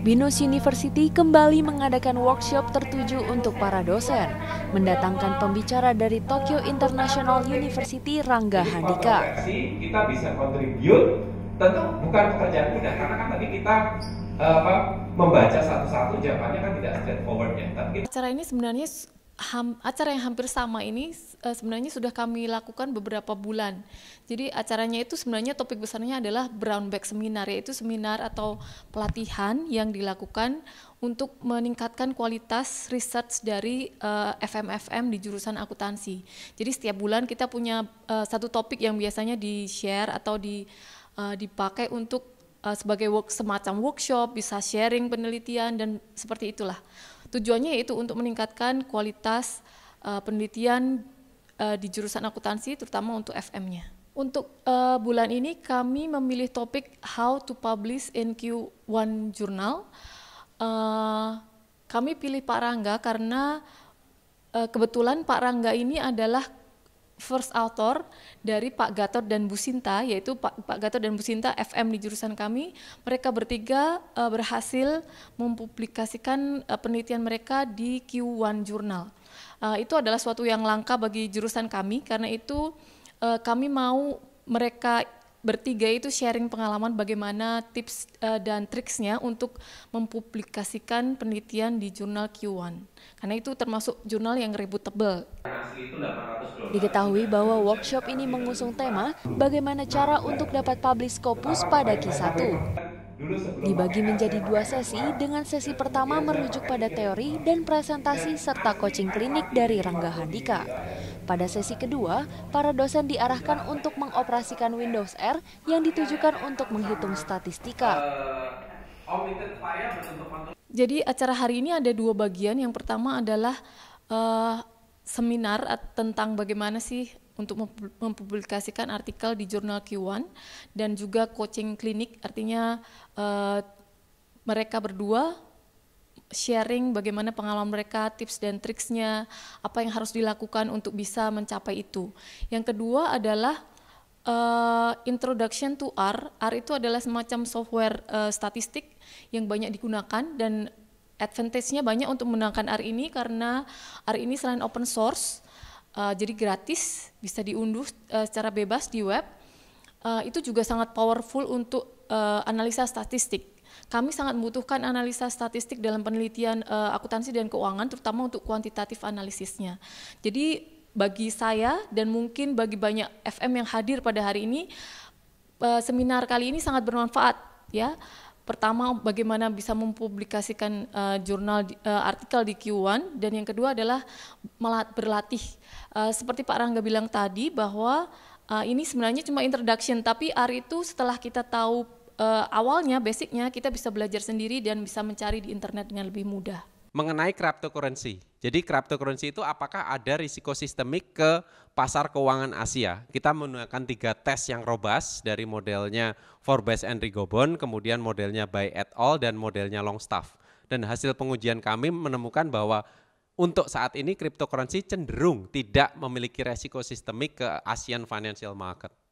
Binus University kembali mengadakan workshop tertuju untuk para dosen, mendatangkan pembicara dari Tokyo International University Rangga Handika. Kita bisa contribute, tentu bukan pekerjaan mudah karena kan tadi kita eh, apa, membaca satu-satu jawabannya kan tidak straightforward ya. Tapi kita... Acara ini sebenarnya ham, acara yang hampir sama ini uh, sebenarnya sudah kami lakukan beberapa bulan. Jadi acaranya itu sebenarnya topik besarnya adalah brown bag seminar yaitu seminar atau pelatihan yang dilakukan untuk meningkatkan kualitas research dari uh, eh, FMFM di jurusan akuntansi. Jadi setiap bulan kita punya uh, satu topik yang biasanya di share atau di uh, dipakai untuk uh, sebagai work semacam workshop, bisa sharing penelitian dan seperti itulah. Tujuannya yaitu untuk meningkatkan kualitas uh, penelitian uh, di jurusan akuntansi terutama untuk FM-nya. Untuk uh, bulan ini kami memilih topik how to publish in Q1 journal Uh, kami pilih Pak Rangga karena uh, kebetulan Pak Rangga ini adalah first author dari Pak Gatot dan Bu Sinta, yaitu Pak, Pak Gatot dan Bu Sinta FM di jurusan kami. Mereka bertiga uh, berhasil mempublikasikan uh, penelitian mereka di Q1 Journal. Uh, itu adalah suatu yang langka bagi jurusan kami karena itu uh, kami mau mereka bertiga itu sharing pengalaman bagaimana tips uh, dan triksnya untuk mempublikasikan penelitian di jurnal Q1. Karena itu termasuk jurnal yang reputable. Diketahui bahwa workshop ini mengusung tema bagaimana cara untuk dapat publish Scopus pada Q1. Dibagi menjadi dua sesi dengan sesi pertama merujuk pada teori dan presentasi serta coaching klinik dari Rangga Handika. Pada sesi kedua, para dosen diarahkan untuk mengoperasikan Windows R yang ditujukan untuk menghitung statistika. Jadi acara hari ini ada dua bagian. Yang pertama adalah uh, seminar tentang bagaimana sih untuk mempublikasikan artikel di jurnal Q1 dan juga coaching klinik artinya uh, mereka berdua sharing bagaimana pengalaman mereka, tips dan triksnya, apa yang harus dilakukan untuk bisa mencapai itu. Yang kedua adalah uh, introduction to R. R itu adalah semacam software uh, statistik yang banyak digunakan dan advantage-nya banyak untuk menggunakan R ini karena R ini selain open source, uh, jadi gratis, bisa diunduh uh, secara bebas di web. Uh, itu juga sangat powerful untuk uh, analisa statistik kami sangat membutuhkan analisa statistik dalam penelitian uh, akuntansi dan keuangan, terutama untuk kuantitatif analisisnya. Jadi bagi saya dan mungkin bagi banyak FM yang hadir pada hari ini, uh, seminar kali ini sangat bermanfaat ya pertama bagaimana bisa mempublikasikan uh, jurnal uh, artikel di Q1 dan yang kedua adalah berlatih uh, seperti Pak Rangga bilang tadi bahwa uh, ini sebenarnya cuma introduction tapi R itu setelah kita tahu uh, awalnya basicnya kita bisa belajar sendiri dan bisa mencari di internet dengan lebih mudah. Mengenai cryptocurrency, jadi cryptocurrency itu apakah ada risiko sistemik ke pasar keuangan Asia? Kita menggunakan tiga tes yang robust dari modelnya Forbes and Rigobon, kemudian modelnya Buy at All dan modelnya long staff. Dan hasil pengujian kami menemukan bahwa untuk saat ini cryptocurrency cenderung tidak memiliki resiko sistemik ke ASEAN financial market.